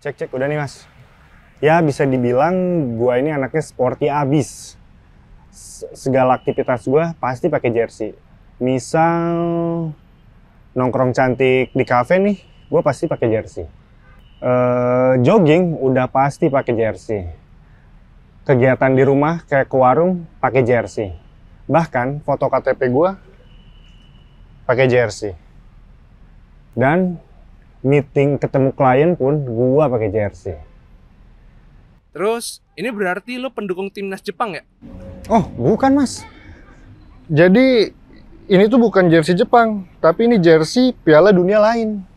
Cek cek udah nih mas. Ya bisa dibilang gua ini anaknya sporty abis. Segala aktivitas gua pasti pakai jersey. Misal nongkrong cantik di kafe nih, gua pasti pakai jersey. Uh, jogging udah pasti pakai jersey. Kegiatan di rumah kayak ke warung pakai jersey. Bahkan foto KTP gua pakai jersey. Dan meeting ketemu klien pun gua pakai jersey. Terus ini berarti lo pendukung timnas Jepang ya? Oh bukan mas. Jadi ini tuh bukan jersey Jepang, tapi ini jersey Piala Dunia lain.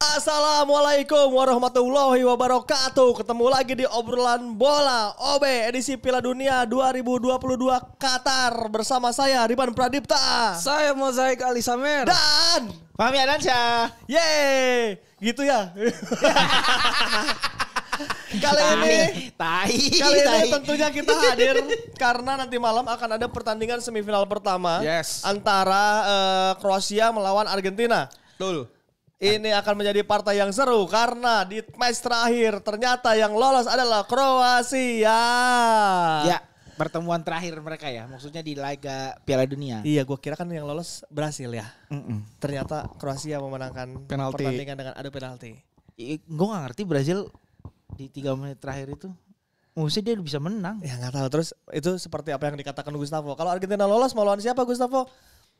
Assalamualaikum warahmatullahi wabarakatuh. Ketemu lagi di obrolan bola OB edisi Piala Dunia 2022 Qatar bersama saya Riban Pradipta. Saya Mozaik Ali Samir. dan Fahmi Adansya. Yeay, gitu ya. Kali ini, tai, kali ini tentunya kita hadir karena nanti malam akan ada pertandingan semifinal pertama yes. antara uh, Kroasia melawan Argentina. Betul. Ini akan menjadi partai yang seru karena di match terakhir ternyata yang lolos adalah Kroasia. Ya, pertemuan terakhir mereka ya. Maksudnya di Liga Piala Dunia. Iya, gue kira kan yang lolos berhasil ya. Mm-mm. Ternyata Kroasia memenangkan penalti. pertandingan dengan adu penalti. Gue gak ngerti Brazil di tiga menit terakhir itu Maksudnya dia bisa menang. Ya gak tahu. Terus itu seperti apa yang dikatakan Gustavo. Kalau Argentina lolos mau lawan siapa Gustavo?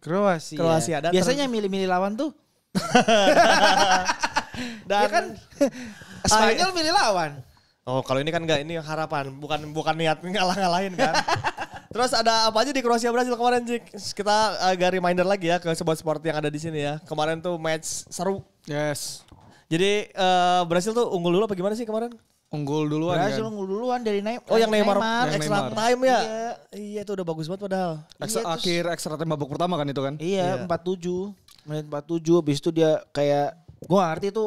Kroasia. Kroasia. Dan Biasanya milih-milih lawan tuh Ya Dan ya kan Spanyol milih lawan. Oh, kalau ini kan enggak ini harapan, bukan bukan niat ngalah-ngalahin kan. Terus ada apa aja di Kroasia Brasil kemarin Jik? Kita eh, agak reminder lagi ya ke sebuah sport yang ada di sini ya. Kemarin tuh match seru. Yes. Jadi uh, eh, Brasil tuh unggul dulu apa gimana sih kemarin? Unggul duluan Brasil kan? unggul duluan dari Neymar. Oh yang Neymar, Neymar. Yang extra Neymar. time ya. Iya. iya itu udah bagus banget padahal. iya, akhir terus, extra time babak pertama kan itu kan? Iya, iya. 47 menit 47 habis itu dia kayak gua ngerti itu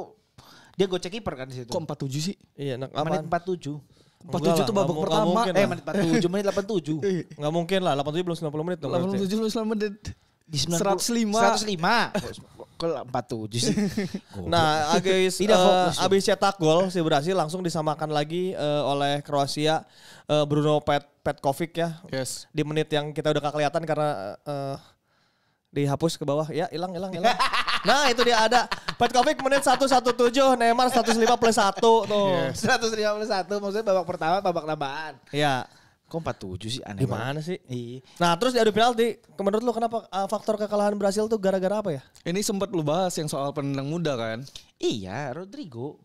dia gocek kiper kan di situ. Kok 47 sih? Iya, nak Menit 47. 47 itu babak pertama. Eh, menit 47, menit 87. Enggak iya. mungkin lah, 87 belum 90 menit dong. 87 belum 90 menit. Di 90, 105. 105. Kok 47 sih? nah, guys uh, abis cetak gol si Brasil langsung disamakan lagi uh, oleh Kroasia uh, Bruno Pet Petkovic ya. Yes. Di menit yang kita udah kelihatan karena uh, dihapus ke bawah ya hilang hilang hilang nah itu dia ada Petkovic menit 117 Neymar 105 plus satu tuh yeah. Iya. 105 plus satu maksudnya babak pertama babak tambahan ya Kok 47 sih aneh Gimana sih? Iya. Nah terus di adu penalti, menurut lu kenapa uh, faktor kekalahan Brasil tuh gara-gara apa ya? Ini sempat lu bahas yang soal penendang muda kan? Iya, Rodrigo.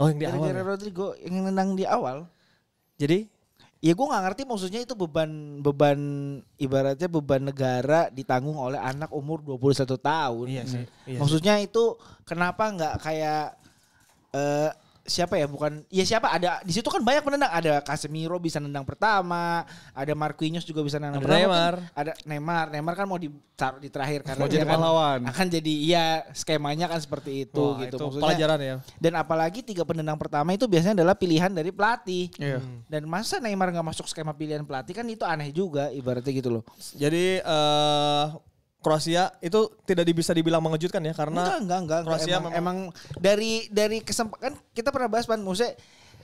Oh yang di gara -gara awal. Gara-gara ya? Rodrigo yang menang di awal. Jadi? ya gue nggak ngerti maksudnya itu beban beban ibaratnya beban negara ditanggung oleh anak umur 21 tahun. Iya sih. Iya maksudnya sih. itu kenapa nggak kayak uh, siapa ya bukan ya siapa ada di situ kan banyak penendang ada Casemiro bisa nendang pertama ada Marquinhos juga bisa nendang pertama kan. Neymar kan? ada Neymar Neymar kan mau ditaruh di terakhir karena mau jadi kan pahlawan akan jadi iya skemanya kan seperti itu Wah, gitu itu pelajaran ya dan apalagi tiga penendang pertama itu biasanya adalah pilihan dari pelatih yeah. dan masa Neymar nggak masuk skema pilihan pelatih kan itu aneh juga ibaratnya gitu loh jadi uh, Kroasia itu tidak bisa dibilang mengejutkan ya karena enggak enggak enggak, enggak. Kroasia emang, memang dari dari kesempatan kan kita pernah bahas Pan Muse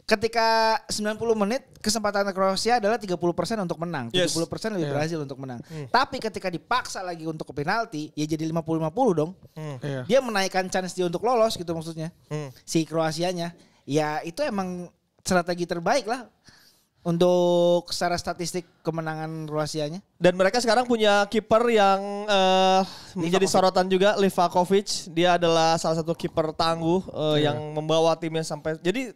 ketika 90 menit kesempatan Kroasia adalah 30% untuk menang, yes. 70% lebih yeah. berhasil untuk menang. Mm. Tapi ketika dipaksa lagi untuk ke penalti, ya jadi 50-50 dong. Mm. Yeah. Dia menaikkan chance dia untuk lolos gitu maksudnya. Mm. Si Kroasianya. Ya itu emang strategi terbaik lah untuk secara statistik kemenangan Kroasianya. Dan mereka sekarang punya kiper yang uh, menjadi sorotan juga Livakovic. Dia adalah salah satu kiper tangguh uh, eh, yeah. yang membawa timnya sampai jadi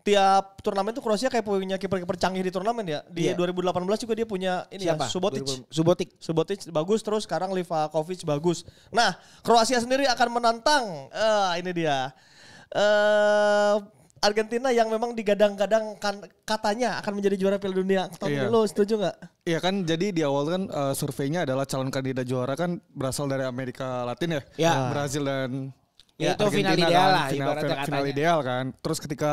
tiap turnamen tuh Kroasia kayak punya kiper-kiper canggih di turnamen ya. Di yeah. Iya. 2018 juga dia punya ini ya, Siapa? ya Subotic. Subotic. Subotic bagus terus sekarang Livakovic bagus. Nah, Kroasia sendiri akan menantang uh, ini dia. Eh uh, Argentina yang memang digadang-gadang kan katanya akan menjadi juara Piala Dunia tahun iya. dulu setuju nggak? Iya kan jadi di awal kan uh, surveinya adalah calon kandidat juara kan berasal dari Amerika Latin ya, ya. Brazil dan ya, itu Argentina final kan, ideal lah final, final, final ideal kan. Terus ketika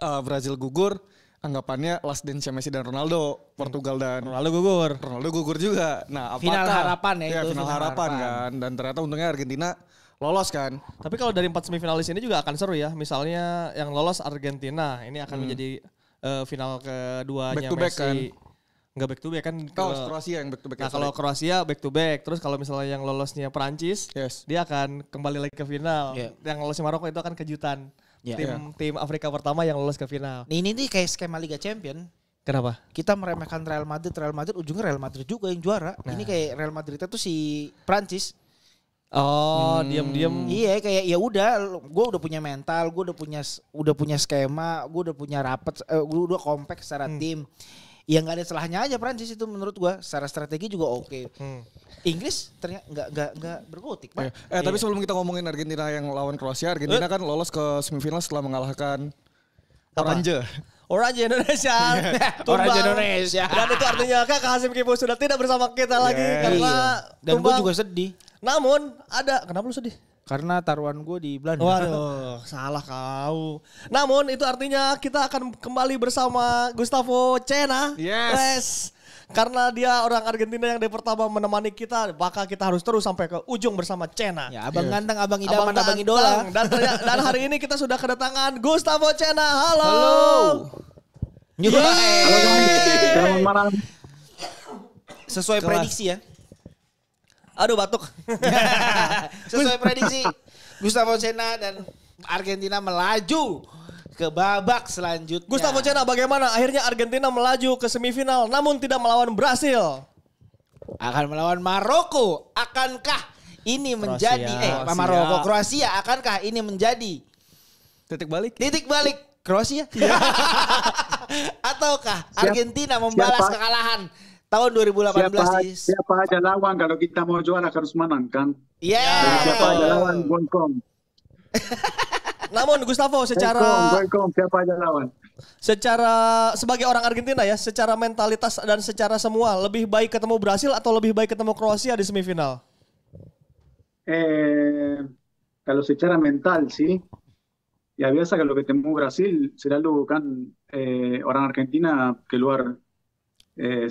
uh, Brazil gugur anggapannya last dance Messi dan Ronaldo, Portugal dan Ronaldo gugur. Ronaldo gugur juga. Nah, apakah final harapan ya, ya itu final, final harapan, harapan kan dan ternyata untungnya Argentina lolos kan. Tapi kalau dari empat semifinalis ini juga akan seru ya. Misalnya yang lolos Argentina ini akan hmm. menjadi uh, final keduanya back to Messi. Back kan? Enggak back to back kan. Kalau Kroasia yang back to back. Nah, ya, kalau Kroasia back to back. Terus kalau misalnya yang lolosnya Perancis, yes. dia akan kembali lagi ke final. Yeah. Yang lolosnya Maroko itu akan kejutan. Yeah. Tim yeah. tim Afrika pertama yang lolos ke final. Ini nih kayak skema Liga Champion. Kenapa? Kita meremehkan Real Madrid, Real Madrid ujungnya Real Madrid juga yang juara. Nah. Ini kayak Real Madrid itu si Prancis Oh, hmm. diam-diam. Iya, kayak ya udah, gue udah punya mental, gue udah punya udah punya skema, gue udah punya rapat, uh, eh, gue udah kompak secara hmm. tim. Ya nggak ada celahnya aja Prancis itu menurut gue, secara strategi juga oke. Okay. Hmm. Inggris ternyata nggak nggak nggak berkutik. Eh, eh tapi iya. sebelum kita ngomongin Argentina yang lawan Kroasia, Argentina eh. kan lolos ke semifinal setelah mengalahkan Oranje. Orang Indonesia. Yeah. Iya. Indonesia. Dan itu artinya Kak Hasim Kibo sudah tidak bersama kita lagi yeah. karena iya. Dan gue juga sedih. Namun ada kenapa lu sedih? Karena taruhan gue di Belanda. Waduh, salah kau. Namun itu artinya kita akan kembali bersama Gustavo Cena. Yes. yes. Karena dia orang Argentina yang dari pertama menemani kita, maka kita harus terus sampai ke ujung bersama Cena. Ya, abang yeah. ganteng, abang idaman, abang, abang idola. Dan, dan hari ini kita sudah kedatangan Gustavo Cena. Halo. Halo. Halo, Selamat malam. Sesuai Kelas. prediksi ya. Aduh batuk. Sesuai prediksi Gustavo Cena dan Argentina melaju ke babak selanjutnya. Gustavo Cena bagaimana? Akhirnya Argentina melaju ke semifinal namun tidak melawan Brasil. Akan melawan Maroko. Akankah ini Kroasia. menjadi eh Kroasia. Maroko Kroasia akankah ini menjadi titik balik? Titik balik Kroasia. Ataukah Argentina membalas Siapa? kekalahan tahun 2018 siapa, di... siapa aja lawan kalau kita mau juara harus menang kan iya yeah. siapa aja lawan Boncom namun Gustavo secara Boncom siapa aja lawan secara sebagai orang Argentina ya secara mentalitas dan secara semua lebih baik ketemu Brasil atau lebih baik ketemu Kroasia di semifinal eh kalau secara mental sih ya biasa kalau ketemu Brasil selalu kan eh, orang Argentina keluar eh,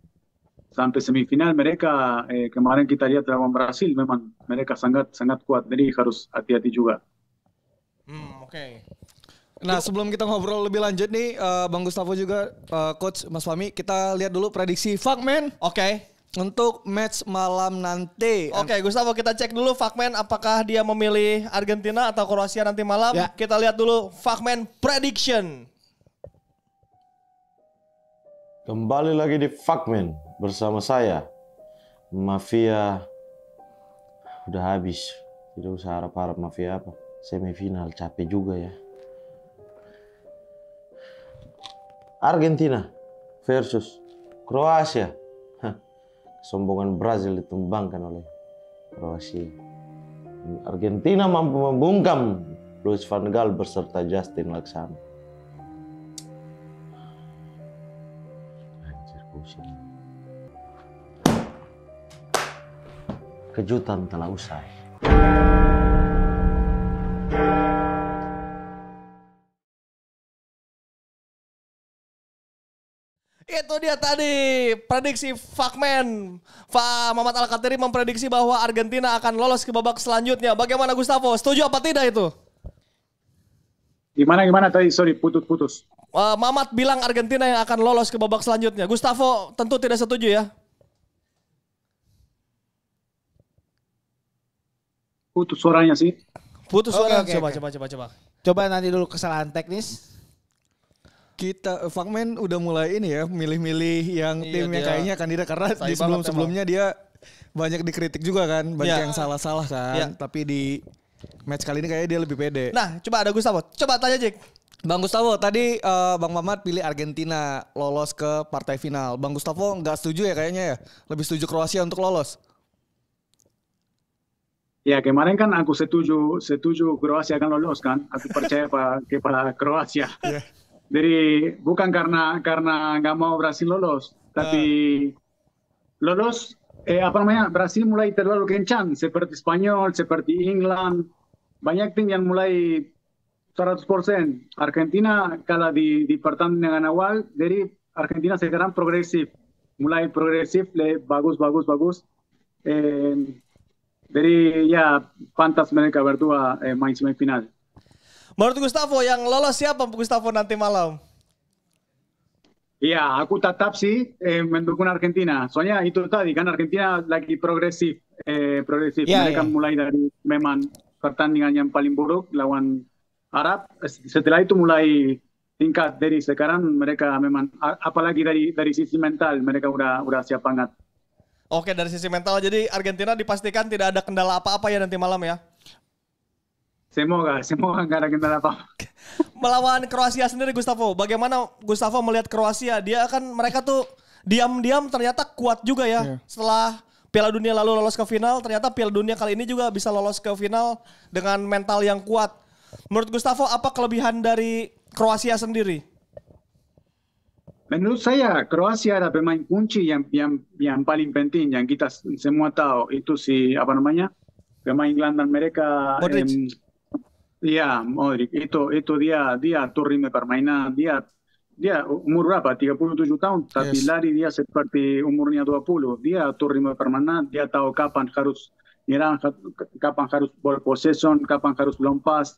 sampai semifinal mereka eh, kemarin kita lihat lawan Brasil memang mereka sangat sangat kuat jadi harus hati-hati juga. Hmm, oke. Okay. Nah sebelum kita ngobrol lebih lanjut nih uh, Bang Gustavo juga uh, Coach Mas Fami kita lihat dulu prediksi Fakmen. Oke. Okay. Untuk match malam nanti. Oke, okay, Gustavo kita cek dulu Fakmen apakah dia memilih Argentina atau Kroasia nanti malam. Yeah. Kita lihat dulu Fakmen prediction. Kembali lagi di Fakmen bersama saya Mafia udah habis. Tidak usah harap-harap mafia apa. Semifinal capek juga ya. Argentina versus Kroasia. Sombongan Brazil ditumbangkan oleh Kroasia. Argentina mampu membungkam Luis van Gaal beserta Justin Laksana. pusing. Kejutan telah usai. Itu dia tadi prediksi Fakman. Fa Muhammad Al Katiri memprediksi bahwa Argentina akan lolos ke babak selanjutnya. Bagaimana Gustavo? Setuju apa tidak itu? Gimana gimana tadi? Sorry, putus-putus. Uh, Mamat bilang Argentina yang akan lolos ke babak selanjutnya. Gustavo tentu tidak setuju ya. Putus suaranya sih. Putus suara. Okay, okay, coba, okay. coba, coba, coba. Coba nanti dulu kesalahan teknis. Kita eh, Fangmen udah mulai ini ya, milih-milih yang iya, timnya dia. kayaknya kandidat karena di sebelum-sebelumnya dia banyak dikritik juga kan, banyak ya. yang salah-salah kan. Ya. Tapi di match kali ini kayaknya dia lebih pede. Nah, coba ada Gustavo. Coba tanya Jack. Bang Gustavo, tadi uh, Bang Mamat pilih Argentina lolos ke partai final. Bang Gustavo nggak setuju ya kayaknya ya? Lebih setuju Kroasia untuk lolos? Ya kemarin kan aku setuju, setuju Kroasia akan lolos kan. Aku percaya kepada Kroasia. Yeah. Jadi bukan karena karena nggak mau Brasil lolos, tapi uh. lolos eh, apa namanya Brasil mulai terlalu kencang seperti Spanyol, seperti England. Banyak tim yang mulai 100%. Argentina kalau di, pertandingan dengan awal, dari Argentina sekarang progresif. Mulai progresif, le, bagus, bagus, bagus. Eh, dari ya pantas mereka berdua eh, main semifinal. Menurut Gustavo, yang lolos siapa Gustavo nanti malam? Iya, aku tetap sih eh, mendukung Argentina. Soalnya itu tadi kan Argentina lagi progresif, eh, progresif. Ya, mereka ya. mulai dari memang pertandingan yang paling buruk lawan Arab eh, setelah itu mulai tingkat dari sekarang mereka memang apalagi dari dari sisi mental mereka udah udah siap banget. Oke dari sisi mental jadi Argentina dipastikan tidak ada kendala apa-apa ya nanti malam ya. Semoga, semoga nggak ada kendala apa. Melawan Kroasia sendiri Gustavo, bagaimana Gustavo melihat Kroasia? Dia kan mereka tuh diam-diam ternyata kuat juga ya. Yeah. Setelah Piala Dunia lalu lolos ke final, ternyata Piala Dunia kali ini juga bisa lolos ke final dengan mental yang kuat. Menurut Gustavo apa kelebihan dari Kroasia sendiri? Menurut saya Kroasia adalah pemain kunci yang yang yang paling penting yang kita semua tahu itu si apa namanya pemain gelandang mereka. Modric. Iya, Modric. Itu itu dia dia atur ritme permainan, dia dia umur berapa? 37 tahun, tapi yes. lari dia seperti umurnya 20. Dia atur ritme permainan, dia tahu kapan harus nyerang, kapan harus ball possession, kapan harus long pass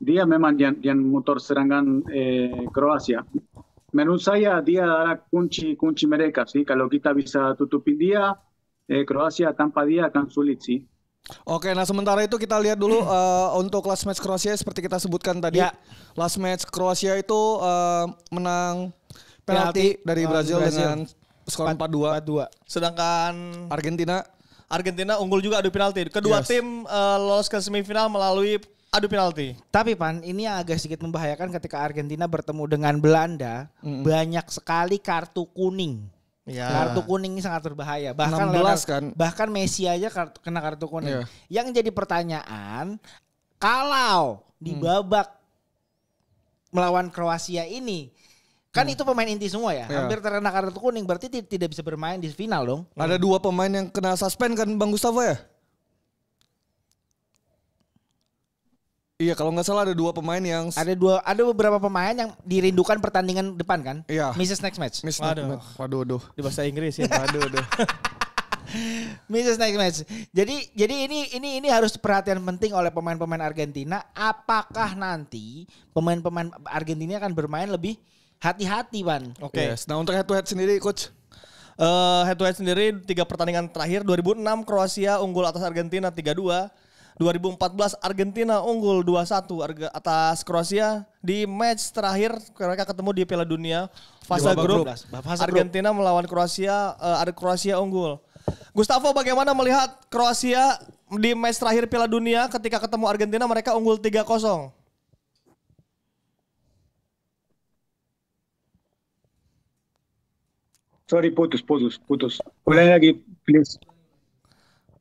dia memang dia yang motor serangan eh, Kroasia. Menurut saya dia adalah kunci kunci mereka sih. Kalau kita bisa tutupi dia, eh, Kroasia tanpa dia akan sulit sih. Oke, nah sementara itu kita lihat dulu uh, untuk last match Kroasia seperti kita sebutkan tadi. Ya. Last match Kroasia itu uh, menang penalti, penalti dari Brazil, Brazil dengan skor 4-2. Sedangkan Argentina Argentina unggul juga adu penalti. Kedua yes. tim uh, lolos ke semifinal melalui adu penalti. Tapi Pan, ini yang agak sedikit membahayakan ketika Argentina bertemu dengan Belanda, mm -hmm. banyak sekali kartu kuning. Ya. Kartu kuning ini sangat berbahaya. Bahkan 16 kan. Bahkan Messi aja kartu, kena kartu kuning. Yeah. Yang jadi pertanyaan, kalau di mm. babak melawan Kroasia ini Kan hmm. itu pemain inti semua ya. Yeah. Hampir terkena kartu kuning berarti tidak bisa bermain di final dong. Ada hmm. dua pemain yang kena suspend kan Bang Gustavo ya? Iya kalau nggak salah ada dua pemain yang ada dua ada beberapa pemain yang dirindukan pertandingan depan kan? Iya. Mrs next match. Miss waduh. next match. Waduh, waduh. Di bahasa Inggris ya. waduh, waduh. Mrs next match. Jadi jadi ini ini ini harus perhatian penting oleh pemain-pemain Argentina. Apakah nanti pemain-pemain Argentina akan bermain lebih hati-hati, Ban? Oke. Okay. Yes. Nah untuk head to head sendiri, coach uh, eh, head to head sendiri tiga pertandingan terakhir 2006 Kroasia unggul atas Argentina 3-2. 2014 Argentina unggul 2-1 atas Kroasia di match terakhir mereka ketemu di Piala Dunia fase grup, Argentina melawan Kroasia uh, Kroasia unggul. Gustavo bagaimana melihat Kroasia di match terakhir Piala Dunia ketika ketemu Argentina mereka unggul 3-0? Sorry putus putus putus. Ulangi lagi please.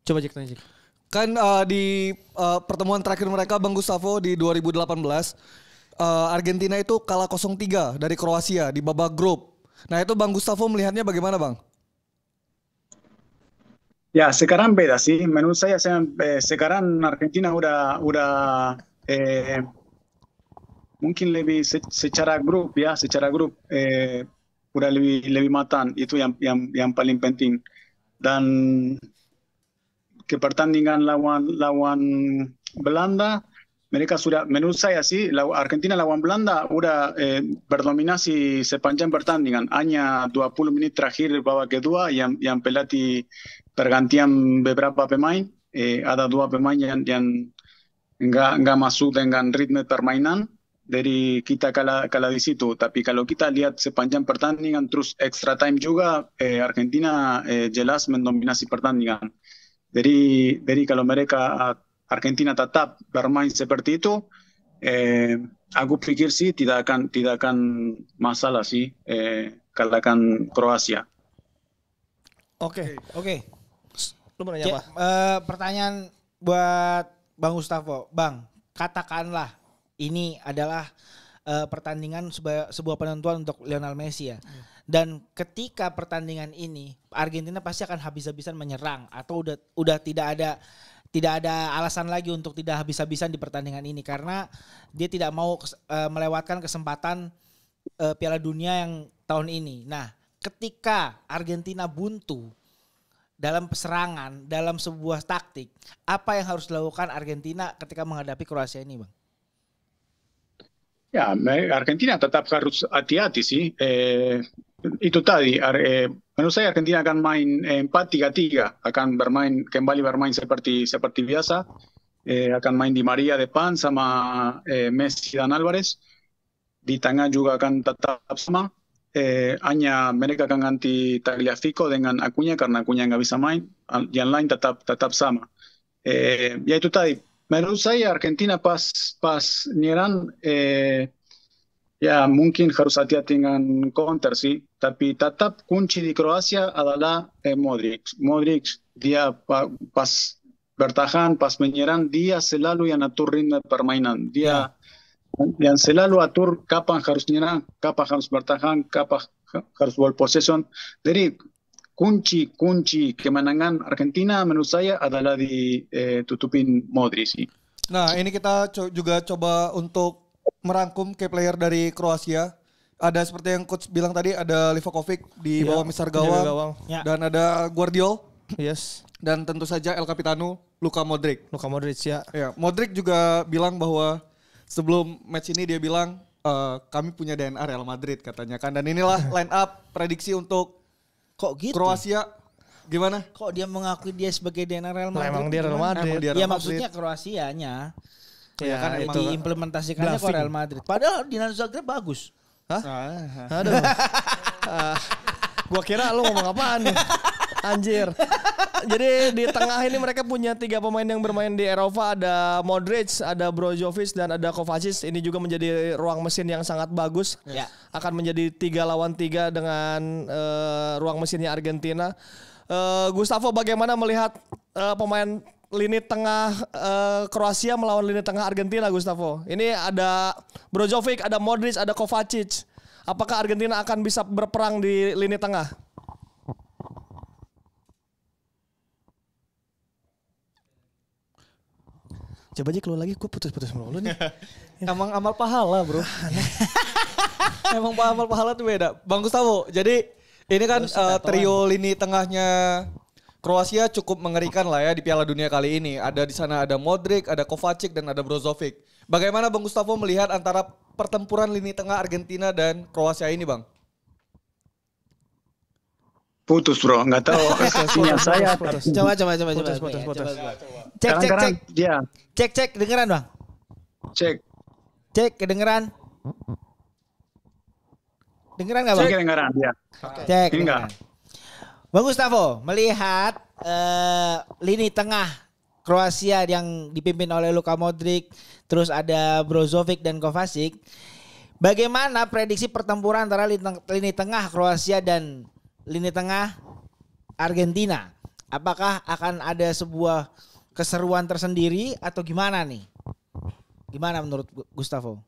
Coba cek tanya cek. Kan uh, di uh, pertemuan terakhir mereka Bang Gustavo di 2018 uh, eh, Argentina itu kalah 0-3 dari Kroasia di babak grup. Nah, itu Bang Gustavo melihatnya bagaimana, Bang? Ya, sekarang beda sih. Menurut saya, sekarang Argentina udah udah eh, mungkin lebih secara grup ya, secara grup eh, udah lebih lebih matang. Itu yang yang yang paling penting. Dan que pertandingan la lawan blanda, mereka sudah menurut saya Argentina lawan blanda, udah eh, berdominasi sepanjang pertandingan hanya 20 menit terakhir babak kedua yang yang pelatih pergantian beberapa main, eh, ada dua pemain yang, yang ga nggak masuk dengan ritme permainan deri kita kala, kala di situ tapi kalau kita lihat sepanjang pertandingan terus extra time juga eh, Argentina eh, jelas mendominasi pertandingan Jadi, jadi kalau mereka ah, Argentina tetap bermain seperti itu, eh, aku pikir sih tidak akan tidak akan masalah sih eh, kalahkan Kroasia. Oke, oke. Okay. Lu Uh, pertanyaan buat Bang Gustavo. Bang, katakanlah ini adalah uh, pertandingan sebuah, sebuah penentuan untuk Lionel Messi ya. Hmm dan ketika pertandingan ini Argentina pasti akan habis-habisan menyerang atau udah udah tidak ada tidak ada alasan lagi untuk tidak habis-habisan di pertandingan ini karena dia tidak mau uh, melewatkan kesempatan uh, Piala Dunia yang tahun ini. Nah, ketika Argentina buntu dalam serangan, dalam sebuah taktik, apa yang harus dilakukan Argentina ketika menghadapi Kroasia ini, Bang? Ya, Argentina tetap harus hati-hati sih. Eh, itu tadi. menurut saya Argentina akan main empat tiga tiga, akan bermain kembali bermain seperti seperti biasa, eh, akan main di Maria Pan sama eh, Messi dan Alvarez, di tengah juga akan tetap sama, eh, hanya mereka akan ganti Tagliafico dengan Acuña karena Acuña nggak bisa main, yang lain tetap tetap sama. Eh, ya itu tadi, menurut saya Argentina pas pas nyerang eh, Ya, mungkin harus hati-hati dengan counter sih, tapi tetap kunci di Kroasia adalah eh, Modric. Modric dia pa, pas bertahan, pas menyerang, dia selalu yang atur ritme permainan. Dia ya. yang selalu atur kapan harus menyerang, kapan harus bertahan, kapan harus ball possession. Jadi kunci-kunci kemenangan Argentina menurut saya adalah di eh, Modric sih. Nah, ini kita co juga coba untuk merangkum key player dari Kroasia. Ada seperti yang coach bilang tadi ada Livakovic di yeah. bawah Misar Gawang, yeah. Ya. dan ada Guardiol. Yes. Dan tentu saja El Capitano Luka Modric. Luka Modric ya. Ya, Modric juga bilang bahwa sebelum match ini dia bilang e, kami punya DNA Real Madrid katanya kan dan inilah line up prediksi untuk kok gitu Kroasia gimana? Kok dia mengakui dia sebagai DNA Real Madrid? Nah, emang dia Real Madrid. Emang dia ya, Real Madrid. Ya maksudnya Kroasianya. Ya, ya, kan emang diimplementasikannya ke Real Madrid. Padahal Dinamo Zagreb bagus. Hah? Ah, ah, ah. Aduh. Ah. gua kira lu ngomong apaan nih. Anjir. Jadi di tengah ini mereka punya tiga pemain yang bermain di Eropa. Ada Modric, ada Brozovic, dan ada Kovacic. Ini juga menjadi ruang mesin yang sangat bagus. Ya. Akan menjadi tiga lawan tiga dengan uh, ruang mesinnya Argentina. Uh, Gustavo bagaimana melihat uh, pemain lini tengah uh, Kroasia melawan lini tengah Argentina, Gustavo. Ini ada Brozovic, ada Modric, ada Kovacic. Apakah Argentina akan bisa berperang di lini tengah? Coba aja keluar lagi, gue putus-putus melulu nih. Emang amal pahala bro. Emang amal pahala tuh beda. Bang Gustavo, jadi ini kan uh, trio lini tengahnya Kroasia cukup mengerikan lah ya di Piala Dunia kali ini. Ada di sana ada Modric, ada Kovacic dan ada Brozovic. Bagaimana Bang Gustavo melihat antara pertempuran lini tengah Argentina dan Kroasia ini, Bang? Putus bro, nggak tahu sinyal saya. Putus. Coba, coba, coba, coba, Cek, cek, cek. Dia. Cek, cek, kedengeran bang? Cek. Cek, kedengeran? Dengeran nggak bang? Cek, kedengeran, ya. Cek, enggak. Bang Gustavo, melihat uh, lini tengah Kroasia yang dipimpin oleh Luka Modric, terus ada Brozovic dan Kovacic. Bagaimana prediksi pertempuran antara lini tengah Kroasia dan lini tengah Argentina? Apakah akan ada sebuah keseruan tersendiri atau gimana nih? Gimana menurut Gustavo?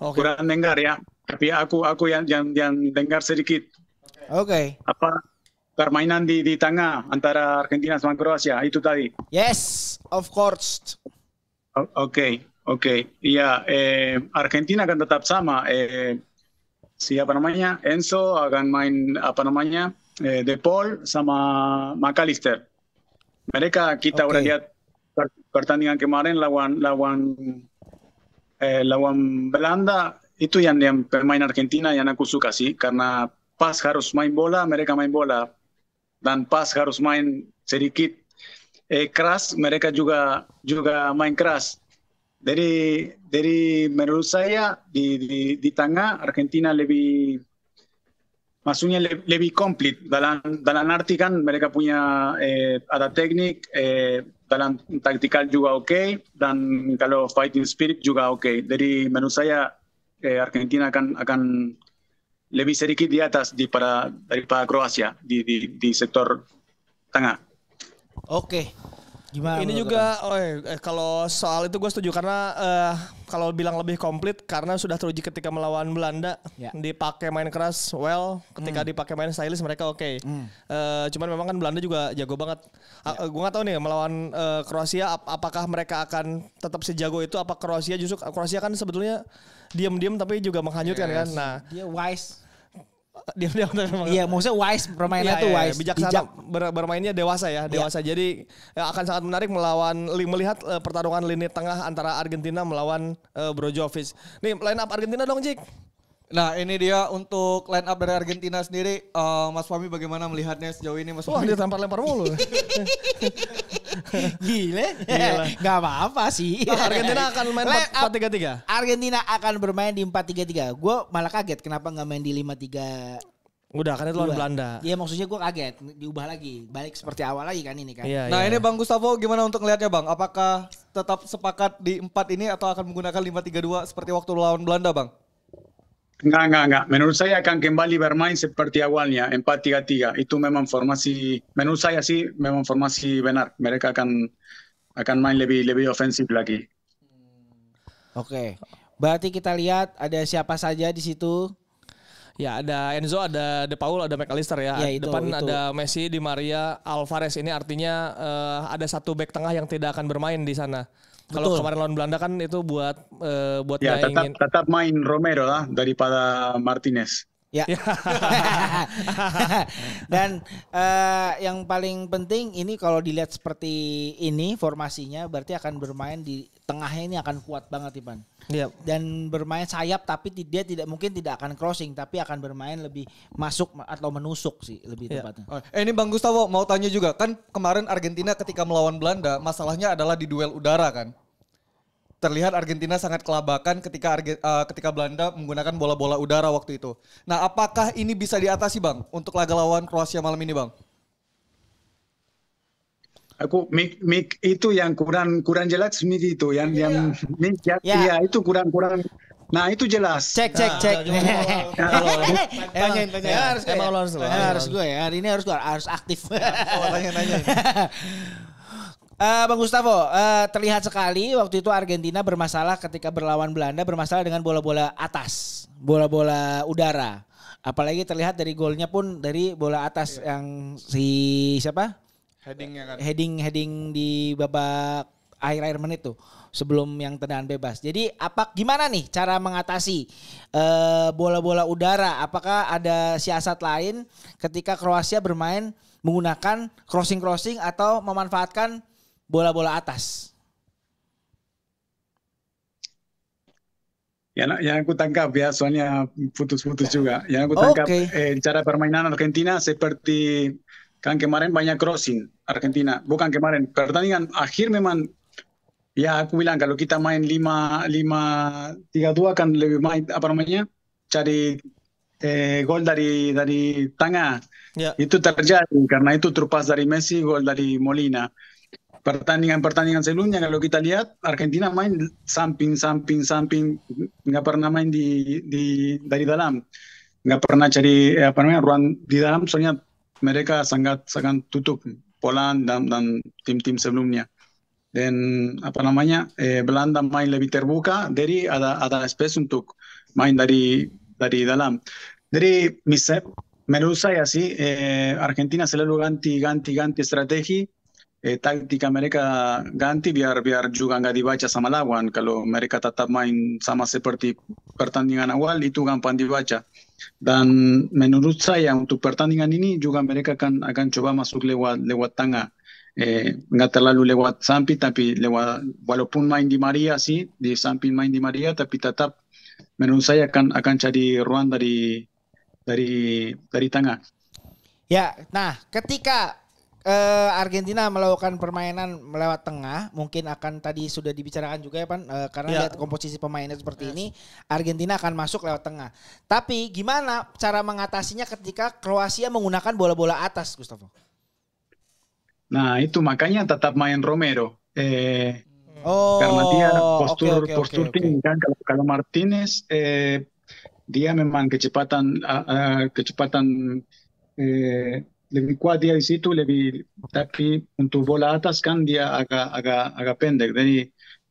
Okay. Kurang dengar ya tapi aku aku yang yang, yang dengar sedikit. Oke. Okay. Apa permainan di di tengah antara Argentina sama Kroasia itu tadi. Yes, of course. Oke, okay, oke. Okay. Iya, eh, Argentina akan tetap sama. Eh, siapa namanya? Enzo akan main apa namanya? Eh, De Paul sama McAllister. Mereka kita okay. udah lihat pertandingan kemarin lawan lawan eh, lawan Belanda itu yang yang pemain Argentina yang aku suka sih karena pas harus main bola mereka main bola dan pas harus main sedikit eh, keras mereka juga juga main keras Jadi dari menurut saya di di, di tengah Argentina lebih maksudnya le, lebih komplit dalam dalam arti kan mereka punya eh, ada teknik eh, dalam taktikal juga oke okay, dan kalau fighting spirit juga oke okay. jadi menurut saya eh, Argentina akan akan lebih sedikit di atas di para dari para Kroasia di, di di sektor tengah. Oke. Gimana ini juga oh, eh, kalau soal itu gue setuju karena eh, kalau bilang lebih komplit karena sudah teruji ketika melawan Belanda ya. dipakai main keras well ketika hmm. dipakai main stylish mereka oke okay. hmm. eh, cuman memang kan Belanda juga jago banget ya. gue nggak tahu nih melawan eh, Kroasia ap apakah mereka akan tetap sejago itu apa Kroasia justru Kroasia kan sebetulnya diam-diam tapi juga menghanyutkan yes. kan. Nah, dia wise. dia dia Iya, maksudnya wise permainannya yeah, tuh iya, iya. wise. bijaksana bijak. ber, bermainnya dewasa ya, iya. dewasa. Yeah. Jadi ya, akan sangat menarik melawan melihat uh, pertarungan lini tengah antara Argentina melawan uh, eh, Brojovic. Nih, line up Argentina dong, Jik. Nah ini dia untuk line up dari Argentina sendiri. Uh, Mas Fami bagaimana melihatnya sejauh ini Mas Wah Fami? dia tampar-lempar mulu. Gile. Gila. Gak apa-apa sih. Nah, Argentina akan main 4 tiga tiga. Argentina akan bermain di empat tiga tiga. Gue malah kaget kenapa gak main di 5-3. Udah kan itu lawan Belanda. Iya maksudnya gue kaget diubah lagi balik seperti awal lagi kan ini kan. Ya, nah ya. ini Bang Gustavo gimana untuk ngeliatnya Bang? Apakah tetap sepakat di empat ini atau akan menggunakan lima tiga dua seperti waktu lawan Belanda Bang? Enggak, enggak, enggak. Menurut saya akan kembali bermain seperti awalnya, empat tiga tiga. Itu memang formasi, menurut saya sih memang formasi benar. Mereka akan akan main lebih lebih ofensif lagi. Oke, okay. berarti kita lihat ada siapa saja di situ. Ya ada Enzo, ada De Paul, ada McAllister ya. ya itu, Depan itu. ada Messi, Di Maria, Alvarez. Ini artinya uh, ada satu back tengah yang tidak akan bermain di sana. Kalau kemarin lawan Belanda kan itu buat uh, buat ya, tetap, ingin... tetap main Romero lah daripada Martinez. Ya. Dan uh, yang paling penting ini kalau dilihat seperti ini formasinya berarti akan bermain di tengahnya ini akan kuat banget Ipan. Yep. Dan bermain sayap tapi dia tidak mungkin tidak akan crossing tapi akan bermain lebih masuk atau menusuk sih lebih yep. tepatnya. Oh, eh ini Bang Gustavo mau tanya juga kan kemarin Argentina ketika melawan Belanda masalahnya adalah di duel udara kan. Terlihat Argentina sangat kelabakan ketika Arge, uh, ketika Belanda menggunakan bola-bola udara waktu itu. Nah, apakah ini bisa diatasi, Bang, untuk laga lawan Kroasia malam ini, Bang? aku mik mik itu yang kurang kurang jelas mic itu yang yeah. yang iya. mik ya, yeah. ya iya, itu kurang kurang Nah itu jelas. Cek cek cek. Harus emang lo harus lo. Nah, harus nah. gue ya. Hari ini harus gue harus aktif. Oh, tanya tanya Uh, Bang Gustavo, uh, terlihat sekali waktu itu Argentina bermasalah ketika berlawan Belanda bermasalah dengan bola-bola atas, bola-bola udara. Apalagi terlihat dari golnya pun dari bola atas yeah. yang si siapa? Headingnya kan. Heading heading di babak akhir-akhir menit tuh sebelum yang tendangan bebas. Jadi apa gimana nih cara mengatasi eh, bola-bola udara? Apakah ada siasat lain ketika Kroasia bermain menggunakan crossing-crossing atau memanfaatkan bola-bola atas? Yang, yang aku tangkap ya, soalnya putus-putus juga. Yang aku tangkap okay. eh, cara permainan Argentina seperti Kan kemarin banyak crossing Argentina. Bukan kemarin, pertandingan akhir memang ya aku bilang kalau kita main lima lima tiga dua kan lebih main apa namanya? cari eh, gol dari dari tengah. yeah. Itu terjadi karena itu terpas dari Messi, gol dari Molina. Pertandingan-pertandingan sebelumnya kalau kita lihat Argentina main samping samping samping nggak pernah main di, di dari dalam nggak pernah cari eh, apa namanya ruang di dalam soalnya mereka sangat sangat tutup Poland dan, dan tim-tim sebelumnya dan apa namanya eh, Belanda main lebih terbuka dari ada ada space untuk main dari dari dalam jadi misal menurut saya sih eh, Argentina selalu ganti ganti ganti strategi eh, taktika mereka ganti biar biar juga nggak dibaca sama lawan kalau mereka tetap main sama seperti pertandingan awal itu gampang dibaca dan menurut saya untuk pertandingan ini juga mereka akan akan coba masuk lewat lewat tangga Eh, nggak terlalu lewat samping tapi lewat walaupun main di Maria sih di samping main di Maria tapi tetap menurut saya akan akan cari ruang dari dari dari tengah. Ya, nah ketika uh, Argentina melakukan permainan melewat tengah mungkin akan tadi sudah dibicarakan juga ya Pan uh, karena yeah. lihat komposisi pemainnya seperti yes. ini Argentina akan masuk lewat tengah. Tapi gimana cara mengatasinya ketika Kroasia menggunakan bola-bola atas Gustavo? Nah, itu makanya tetap main Romero. Eh Oh, karena dia postur okay, okay, postur okay, tinggi kan kalau, kalau Martinez eh, dia memang kecepatan uh, uh, kecepatan eh, lebih kuat dia di situ lebih tapi untuk bola atas kan dia agak agak pendek jadi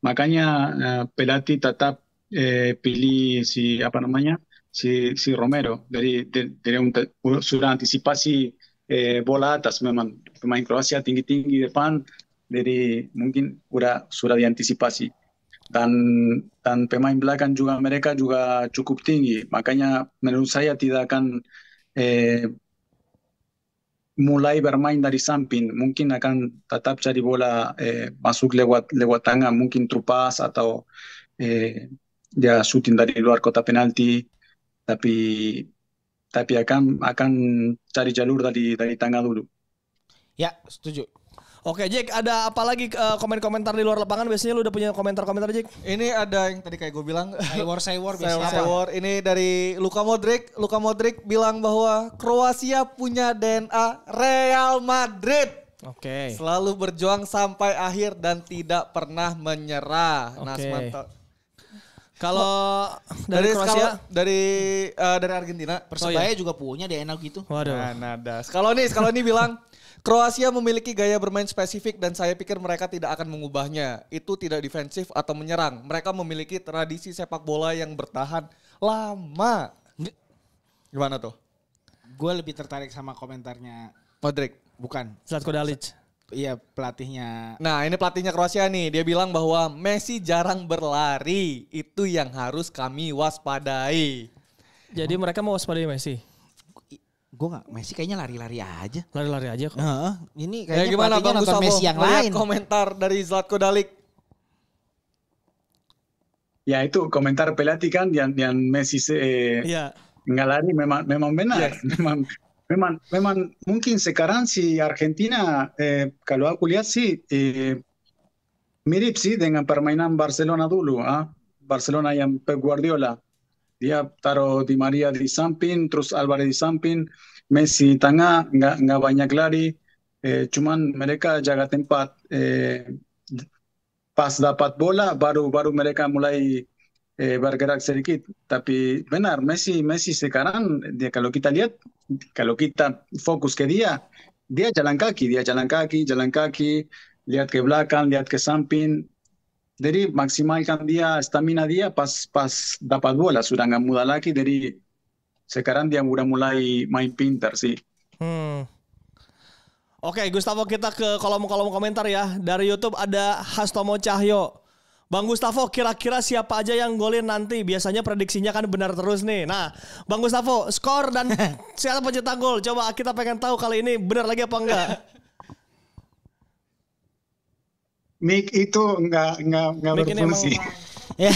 makanya uh, eh, Pelati tetap eh, pilih si apa namanya si si Romero dari dari un, sudah antisipasi uh, eh, bola atas memang pemain Kroasia tinggi tinggi depan jadi mungkin sudah sudah diantisipasi dan dan pemain belakang juga mereka juga cukup tinggi makanya menurut saya tidak akan eh, mulai bermain dari samping mungkin akan tetap cari bola eh, masuk lewat lewat tangan mungkin trupas atau eh, dia shooting dari luar kota penalti tapi tapi akan akan cari jalur dari dari tangan dulu ya setuju Oke, Jack, ada apa lagi uh, komen-komentar di luar lapangan? Biasanya lu udah punya komentar-komentar, Jack? Ini ada yang tadi kayak gue bilang. Saywar, Saywar. biasa. Saywar. Ini dari Luka Modric. Luka Modric bilang bahwa Kroasia punya DNA Real Madrid. Oke. Okay. Selalu berjuang sampai akhir dan tidak pernah menyerah. Okay. Nah, Kalau dari, dari Kroasia, dari uh, dari Argentina, Persebaya oh, iya. juga punya DNA gitu. Waduh. Nah, nada. Kalau nih, kalau nih bilang Kroasia memiliki gaya bermain spesifik dan saya pikir mereka tidak akan mengubahnya. Itu tidak defensif atau menyerang. Mereka memiliki tradisi sepak bola yang bertahan lama. Gimana tuh? Gue lebih tertarik sama komentarnya Modric. Bukan. Zlatko Dalic. Iya pelatihnya. Nah ini pelatihnya Kroasia nih. Dia bilang bahwa Messi jarang berlari. Itu yang harus kami waspadai. Jadi mereka mau waspadai Messi? Gue gak, Messi kayaknya lari-lari aja. Lari-lari aja kok. uh, ini eh, kayaknya ya, gimana Bang nonton Messi yang lain. komentar dari Zlatko Dalik. Ya itu komentar pelatih kan yang yang Messi eh, ya. nggak lari memang memang benar. Yes. Iya. Memang memang memang mungkin sekarang si Argentina eh, kalau aku lihat sih eh, mirip sih dengan permainan Barcelona dulu ah Barcelona yang Pep Guardiola dia taruh di Maria di samping, terus Alvarez di samping, Messi di tengah, nggak nggak banyak lari, eh, cuman mereka jaga tempat. Eh, pas dapat bola baru baru mereka mulai eh, bergerak sedikit. Tapi benar Messi Messi sekarang dia kalau kita lihat kalau kita fokus ke dia dia jalan kaki, dia jalan kaki, jalan kaki, lihat ke belakang, lihat ke samping, jadi maksimalkan dia stamina dia pas pas dapat bola sudah nggak muda lagi jadi sekarang dia udah mulai main pintar sih. Hmm. Oke, okay, Gustavo kita ke kolom-kolom komentar ya. Dari YouTube ada Hastomo Cahyo. Bang Gustavo, kira-kira siapa aja yang golin nanti? Biasanya prediksinya kan benar terus nih. Nah, Bang Gustavo, skor dan siapa pencetak gol? Coba kita pengen tahu kali ini benar lagi apa enggak mic itu nggak nggak nggak berfungsi. Ya.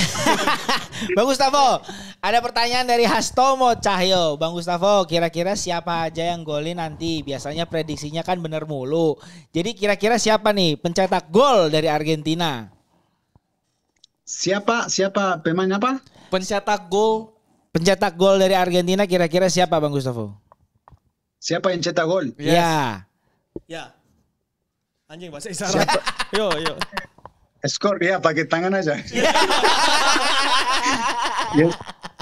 Bang Gustavo, ada pertanyaan dari Hastomo Cahyo. Bang Gustavo, kira-kira siapa aja yang golin nanti? Biasanya prediksinya kan bener mulu. Jadi kira-kira siapa nih pencetak gol dari Argentina? Siapa? Siapa pemain apa? Pencetak gol. Pencetak gol dari Argentina kira-kira siapa Bang Gustavo? Siapa yang cetak gol? Yes. Ya. Ya. Anjing bahasa isyarat. yo yo. Skor ya pakai tangan aja. yo.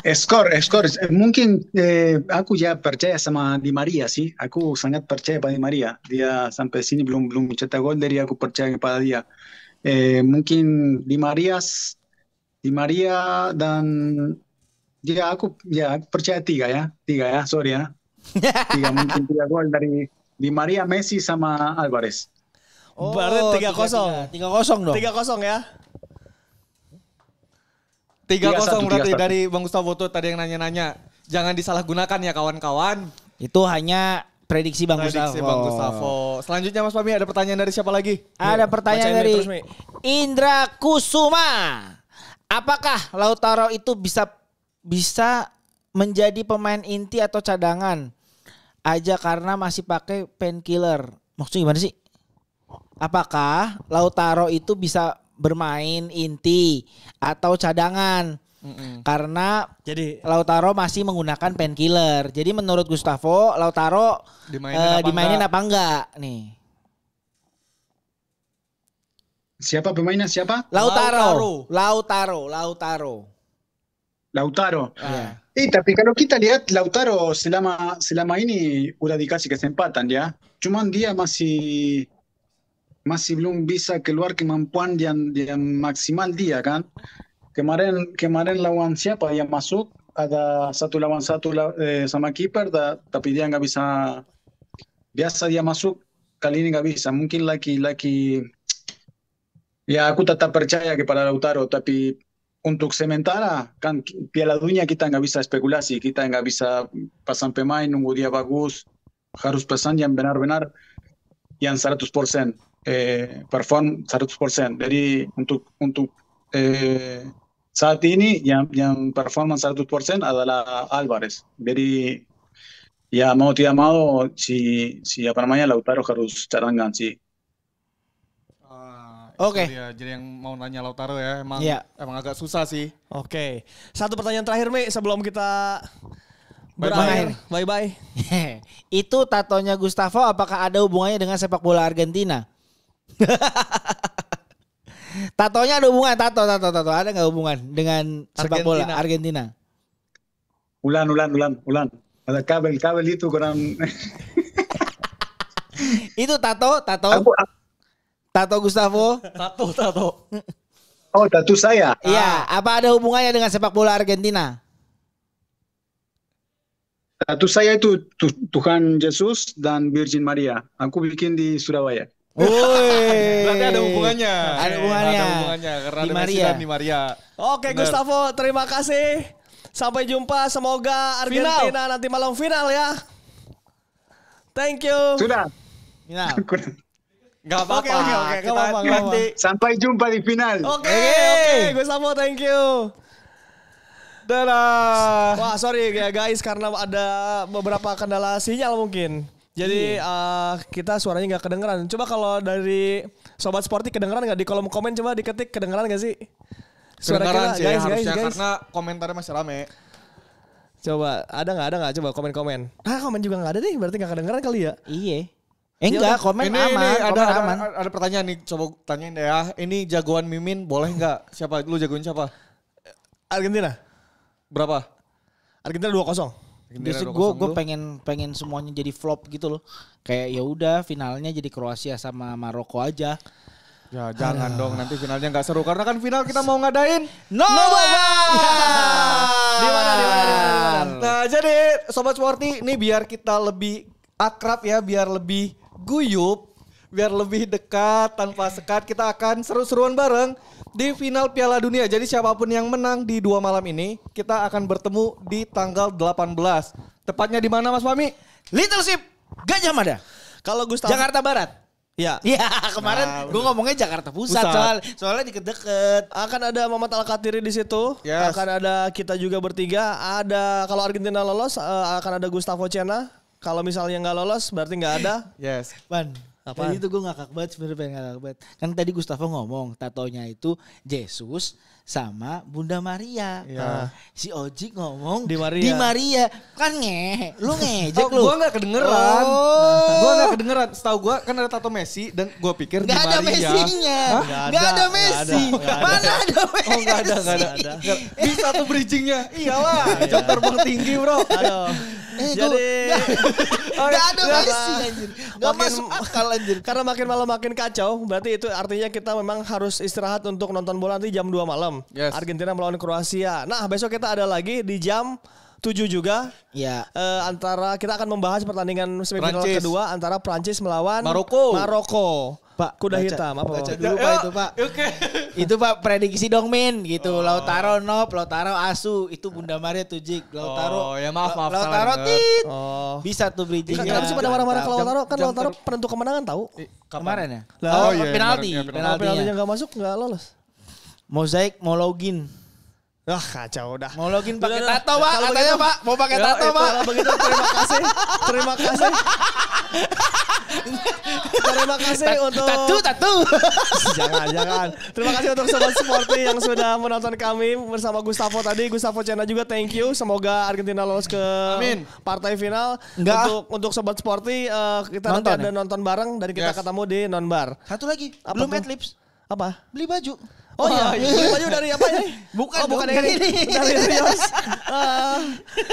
Ya, skor, skor. Mungkin eh, aku ya percaya sama Di Maria sih. Aku sangat percaya pada Di Maria. Dia sampai sini belum belum mencetak gol dari aku percaya kepada dia. Eh, mungkin Di Maria, Di Maria dan dia ya, aku ya aku percaya tiga ya, tiga ya, sorry ya. Tiga mungkin tiga gol dari Di Maria, Messi sama Alvarez. Oh, Berarti tiga tiga Tiga kosong dong. tiga kosong ya. tiga kosong berarti dari Bang Gustavo tuh tadi yang nanya-nanya. Jangan disalahgunakan ya kawan-kawan. Itu hanya prediksi Bang prediksi Gustavo. Prediksi Bang Gustavo. Selanjutnya Mas Pami ada pertanyaan dari siapa lagi? Ada ya, pertanyaan dari terus, Indra Kusuma. Apakah Lautaro itu bisa bisa menjadi pemain inti atau cadangan aja karena masih pakai painkiller? Maksudnya gimana sih? apakah Lautaro itu bisa bermain inti atau cadangan? Mm-mm. Karena jadi Lautaro masih menggunakan painkiller. Jadi menurut Gustavo Lautaro dimainin, uh, apa, dimainin enggak? apa enggak nih? Siapa pemainnya siapa? Lautaro. Lautaro, Lautaro. Lautaro. Iya. Ah. Eh, tapi kalau kita lihat Lautaro selama selama ini udah dikasih kesempatan ya. Cuman dia masih más si que que manpuan ya maksimal maximal ya kemaren, kemaren día, que dian para ada satu lawan satu la, eh, sama kiper da tapi dia nggak biasa dia masuk kali mungkin lagi lagi ya aku tetap percaya para Lautaro tapi untuk sementara kan Piala Dunia kita nggak bisa spekulasi kita nggak bisa pasang pemain nunggu dia bagus harus pesan yang benar-benar yang 100% eh, perform 100%. Jadi untuk untuk eh, saat ini yang yang perform 100% adalah Alvarez. Jadi ya mau tidak mau si si apa namanya Lautaro harus cadangan sih. Ah, Oke. Okay. jadi yang mau nanya Lautaro ya, emang yeah. emang agak susah sih. Oke. Okay. Satu pertanyaan terakhir Mi sebelum kita bye berakhir. Bye bye. bye. Itu tatonya Gustavo apakah ada hubungannya dengan sepak bola Argentina? Tatonya ada hubungan tato tato tato ada nggak hubungan dengan sepak bola Argentina? Ulan ulan ulan ulan ada kabel kabel itu kurang. itu tato tato. tato Gustavo. Tato tato. Oh tato saya. Iya ah. apa ada hubungannya dengan sepak bola Argentina? Tato saya itu Tuhan Yesus dan Virgin Maria. Aku bikin di Surabaya. Woi. Berarti ada hubungannya. Ada hubungannya. Ada hubungannya karena di ada Maria. Messi dan di Maria. Oke, Bener. Gustavo, terima kasih. Sampai jumpa. Semoga Argentina final. nanti malam final ya. Thank you. Sudah. Final. Gak apa-apa. Oke, oke, oke. Gak apa-apa. Nanti sampai jumpa di final. Oke, okay, oke. Okay. Gustavo, thank you. Dadah. Wah, sorry ya guys karena ada beberapa kendala sinyal mungkin. Jadi uh, kita suaranya nggak kedengeran. Coba kalau dari sobat sporty kedengeran nggak di kolom komen coba diketik kedengeran gak sih? Suara kedengeran kita, sih guys, ya, guys, guys. karena komentarnya masih rame. Coba ada nggak ada nggak coba komen-komen. Ah komen juga nggak ada nih. berarti nggak kedengeran kali ya? Iya. Ya eh, enggak, komen ini, aman. Ini, ada, komen ada, aman. Ada, ada pertanyaan nih, coba tanyain deh ya. Ini jagoan Mimin boleh nggak? Siapa? Lu jagoin siapa? Argentina. Berapa? Argentina dua kosong. Justru gue gue pengen pengen semuanya jadi flop gitu loh. Kayak ya udah finalnya jadi Kroasia sama Maroko aja. Ya jangan Aduh. dong nanti finalnya nggak seru karena kan final kita mau ngadain Nobar. Di mana di mana nah, nah jadi sobat Sporty ini biar kita lebih akrab ya biar lebih guyup biar lebih dekat tanpa sekat kita akan seru-seruan bareng di final Piala Dunia. Jadi siapapun yang menang di dua malam ini kita akan bertemu di tanggal 18. Tepatnya di mana Mas Fami? Ship Gajah Mada. Kalau Gustavo Jakarta Barat. Ya. Iya, iya kemarin nah, gue ngomongnya Jakarta Pusat, Pusat. soal soalnya deket-deket. Akan ada Muhammad Al di situ. Yes. Akan ada kita juga bertiga. Ada kalau Argentina lolos eh, akan ada Gustavo Cena. Kalau misalnya nggak lolos berarti nggak ada. Yes. Ban. Apa? Tadi itu gue gak banget sebenarnya pengen ngakak banget. Kan tadi Gustavo ngomong tatonya itu Yesus sama Bunda Maria. Ya. Nah, si Oji ngomong di Maria. Di Maria. Kan nge, lu ngejek oh, lu. Gue gak kedengeran. Oh. Gue gak kedengeran. Setahu gue kan ada tato Messi dan gue pikir gak di Maria. Ada Messinya. Gak oh, ada, Messi. Mana ada Messi? Oh gak ada, gak ada. Gak ada. Bisa tuh bridgingnya. Iyalah, iya. jauh terbang tinggi bro. Aduh. Eh, Jadi iya gua, gak, ada Messi iya, anjir. Gak makin, masuk akal anjir. Karena makin malam makin kacau, berarti itu artinya kita memang harus istirahat untuk nonton bola nanti jam 2 malam. Yes. Argentina melawan Kroasia. Nah, besok kita ada lagi di jam 7 juga. Ya. Uh, antara kita akan membahas pertandingan semifinal kedua antara Prancis melawan Maroko. Maroko. Pak, kuda baca, hitam apa? Baca dulu Pak itu Pak. Oke. Okay. itu Pak prediksi dong Min gitu. Oh. Lautaro Nop, Lautaro Asu, itu Bunda Maria Tujik, Lautaro. Oh, ya maaf maaf. Lautaro Tit. Oh. Bisa tuh bridging. Kan, kenapa sih pada marah-marah ke Lautaro kan Lautaro penentu kemenangan tahu. Kemarin ya? Oh, oh, iya, iya penalti. Iya, penalti yang gak masuk gak lolos. Mozaik mau login. Wah kacau dah, Mau login pakai tato pak, katanya pak. Mau pakai ya, tato eh, pak. Kalau begitu terima kasih. Terima kasih. Terima kasih Ta untuk tatu tatu. jangan jangan. Terima kasih untuk sobat sporty yang sudah menonton kami bersama Gustavo tadi. Gustavo Cena juga thank you. Semoga Argentina lolos ke Amin. partai final. Enggak. Untuk untuk sobat sporty uh, kita nonton, nanti ya? ada nonton bareng dari kita yes. ketemu di nonbar. Satu lagi. Apa Belum adlibs. Apa? Beli baju. Oh iya, baju oh, iya. dari apa ini? Bukan, oh, bukan dari ini. Dari Rios.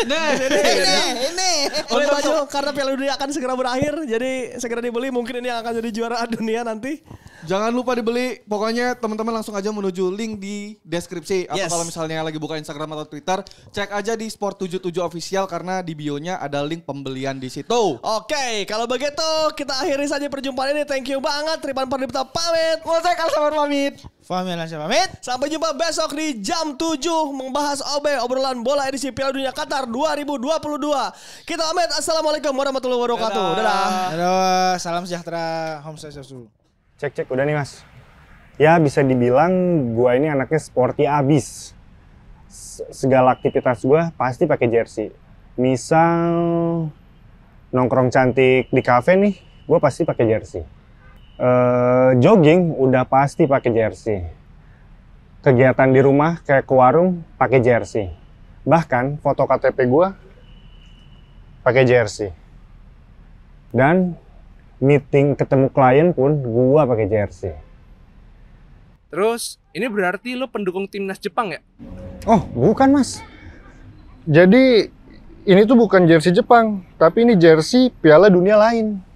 Nih, ah. ini, ini. Oleh baju karena Piala Dunia akan segera berakhir, jadi segera dibeli mungkin ini akan jadi juara dunia nanti. Jangan lupa dibeli. Pokoknya teman-teman langsung aja menuju link di deskripsi atau yes. kalau misalnya lagi buka Instagram atau Twitter, cek aja di Sport 77 official karena di bio-nya ada link pembelian di situ. Oke, okay, kalau begitu kita akhiri saja perjumpaan ini. Thank you banget Ripan Pardipta pamit. Mau saya Kalsawan pamit. Pamit saya pamit. Sampai jumpa besok di jam 7 membahas OB obrolan bola edisi Piala Dunia Qatar 2022. Kita pamit. Assalamualaikum warahmatullahi wabarakatuh. Dadah. Dadah. Salam sejahtera. Home Swastiastu. Cek cek udah nih Mas. Ya bisa dibilang gua ini anaknya sporty abis. Segala aktivitas gua pasti pakai jersey. Misal nongkrong cantik di kafe nih, gua pasti pakai jersey. Uh, jogging udah pasti pakai jersey kegiatan di rumah kayak ke warung pakai jersey. Bahkan foto KTP gue pakai jersey. Dan meeting ketemu klien pun gue pakai jersey. Terus ini berarti lo pendukung timnas Jepang ya? Oh bukan mas. Jadi ini tuh bukan jersey Jepang, tapi ini jersey Piala Dunia lain.